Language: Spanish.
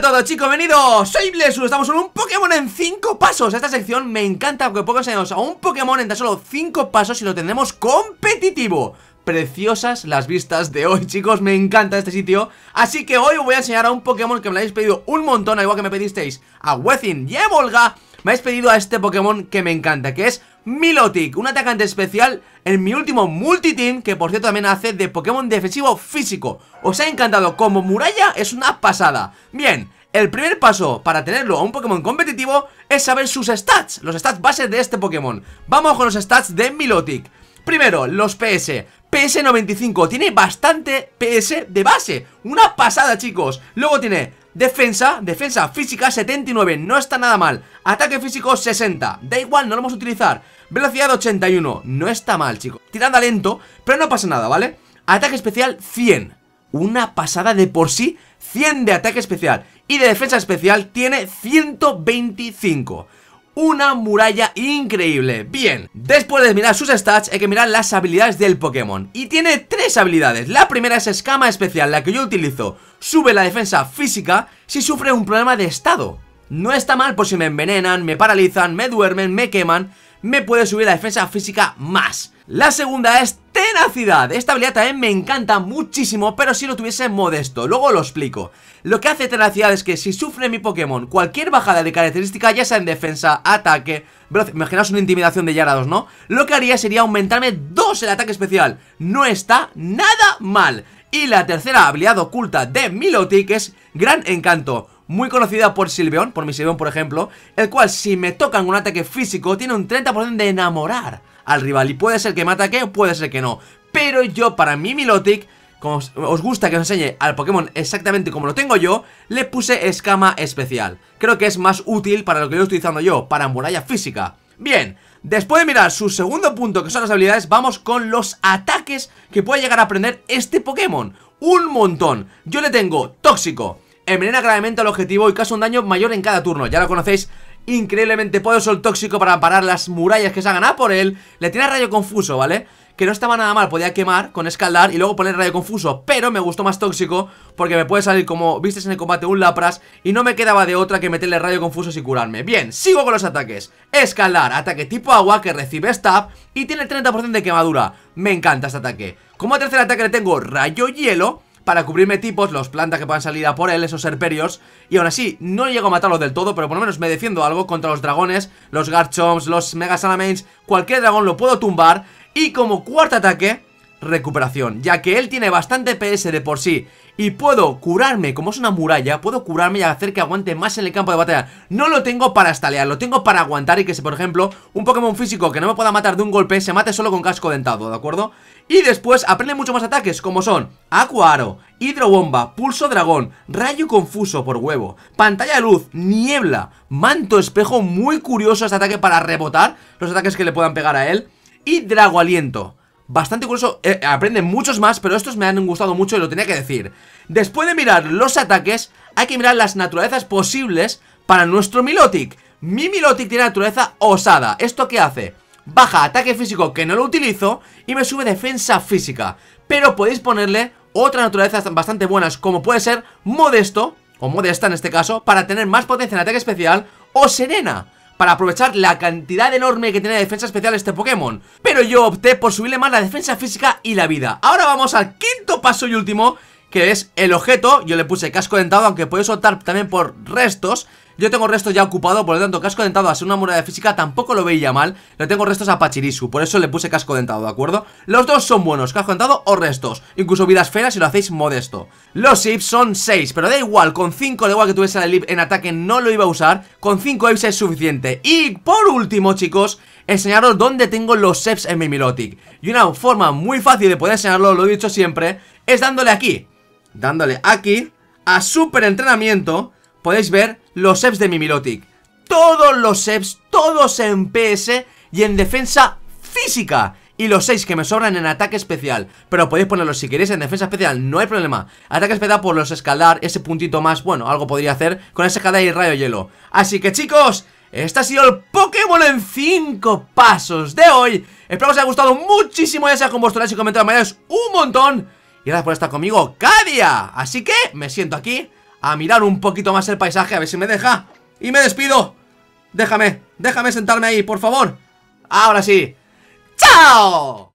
todo chicos, bienvenidos, soy Blesu, estamos en un Pokémon en 5 pasos Esta sección me encanta porque puedo enseñaros a un Pokémon en tan solo 5 pasos y lo tendremos competitivo Preciosas las vistas de hoy chicos, me encanta este sitio Así que hoy os voy a enseñar a un Pokémon que me lo habéis pedido un montón, al igual que me pedisteis a Wethin y a Volga Me habéis pedido a este Pokémon que me encanta, que es Milotic, un atacante especial en mi último team que por cierto también hace de Pokémon defensivo físico. Os ha encantado, como muralla es una pasada. Bien, el primer paso para tenerlo a un Pokémon competitivo es saber sus stats, los stats bases de este Pokémon. Vamos con los stats de Milotic. Primero, los PS. PS95, tiene bastante PS de base, una pasada chicos. Luego tiene Defensa, defensa física 79, no está nada mal Ataque físico 60, da igual, no lo vamos a utilizar Velocidad 81, no está mal, chicos Tirada lento, pero no pasa nada, ¿vale? Ataque especial 100 Una pasada de por sí 100 de ataque especial Y de defensa especial tiene 125 una muralla increíble Bien, después de mirar sus stats hay que mirar las habilidades del Pokémon Y tiene tres habilidades, la primera es escama especial, la que yo utilizo Sube la defensa física si sufre un problema de estado No está mal por si me envenenan, me paralizan, me duermen, me queman Me puede subir la defensa física más La segunda es Tenacidad, esta habilidad también me encanta muchísimo Pero si lo tuviese modesto, luego lo explico Lo que hace tenacidad es que si sufre mi Pokémon Cualquier bajada de característica, ya sea en defensa, ataque Imaginaos una intimidación de Yarados, ¿no? Lo que haría sería aumentarme 2 el ataque especial No está nada mal Y la tercera habilidad oculta de Milotic es Gran Encanto muy conocida por Silveon, por mi Silveon por ejemplo, el cual si me tocan un ataque físico tiene un 30% de enamorar al rival. Y puede ser que me ataque o puede ser que no. Pero yo, para mi Milotic, como os, gusta que os enseñe al Pokémon exactamente como lo tengo yo, le puse escama especial. Creo que es más útil para lo que yo estoy utilizando yo, para muralla física. Bien, después de mirar su segundo punto, que son las habilidades, vamos con los ataques que puede llegar a aprender este Pokémon. Un montón. Yo le tengo tóxico. Envenena gravemente al objetivo y causa un daño mayor en cada turno. Ya lo conocéis increíblemente poderoso el tóxico para parar las murallas que se hagan a por él Le tiene rayo confuso, ¿vale? Que no estaba nada mal, podía quemar con escaldar y luego poner rayo confuso Pero me gustó más tóxico porque me puede salir como vistes en el combate un lapras Y no me quedaba de otra que meterle rayo confuso y curarme Bien, sigo con los ataques Escaldar, ataque tipo agua que recibe stab y tiene 30% de quemadura Me encanta este ataque Como tercer ataque le tengo rayo hielo para cubrirme tipos, los plantas que puedan salir a por él, esos serperios. Y aún así, no llego a matarlo del todo, pero por lo menos me defiendo algo contra los dragones, los Garchomps, los Mega Salamains, cualquier dragón lo puedo tumbar. Y como cuarto ataque, recuperación Ya que él tiene bastante PS de por sí Y puedo curarme, como es una muralla Puedo curarme y hacer que aguante más en el campo de batalla No lo tengo para estalear, lo tengo para aguantar Y que si por ejemplo, un Pokémon físico que no me pueda matar de un golpe Se mate solo con casco dentado, ¿de acuerdo? Y después aprende mucho más ataques como son Acuaro, Hidrobomba, Pulso Dragón, Rayo Confuso por huevo Pantalla de luz, Niebla, Manto Espejo Muy curioso este ataque para rebotar los ataques que le puedan pegar a él Y Drago Aliento bastante curioso, eh, aprende muchos más, pero estos me han gustado mucho y lo tenía que decir. Después de mirar los ataques, hay que mirar las naturalezas posibles para nuestro Milotic. Mi Milotic tiene naturaleza osada. ¿Esto qué hace? Baja ataque físico que no lo utilizo y me sube defensa física. Pero podéis ponerle otras naturalezas bastante buenas, como puede ser modesto, o modesta en este caso, para tener más potencia en ataque especial, o serena para aprovechar la cantidad enorme que tiene de defensa especial este Pokémon Pero yo opté por subirle más la defensa física y la vida Ahora vamos al quinto paso y último que es el objeto. Yo le puse casco dentado, aunque puedes optar también por restos. Yo tengo restos ya ocupado, por lo tanto, casco dentado a ser una de física tampoco lo veía mal. Le tengo restos a Pachirisu, por eso le puse casco dentado, ¿de acuerdo? Los dos son buenos, casco dentado o restos. Incluso vidas feas si lo hacéis modesto. Los IPs son 6, pero da igual, con 5, da igual que tuviese el IP en ataque, no lo iba a usar. Con 5 IPs es suficiente. Y por último, chicos, enseñaros dónde tengo los seps en mi Milotic. Y una forma muy fácil de poder enseñarlo, lo he dicho siempre, es dándole aquí dándole aquí a super entrenamiento, podéis ver los EPS de Mimilotic. Todos los EPS, todos en PS y en defensa física. Y los 6 que me sobran en ataque especial Pero podéis ponerlos si queréis en defensa especial No hay problema Ataque especial por los escalar Ese puntito más Bueno, algo podría hacer Con ese escalar y rayo hielo Así que chicos Este ha sido el Pokémon en 5 pasos de hoy Espero que os haya gustado muchísimo Ya sea con vuestro like y comentarios Un montón y gracias por estar conmigo, Cadia Así que me siento aquí a mirar un poquito más el paisaje, a ver si me deja Y me despido Déjame, déjame sentarme ahí, por favor Ahora sí ¡Chao!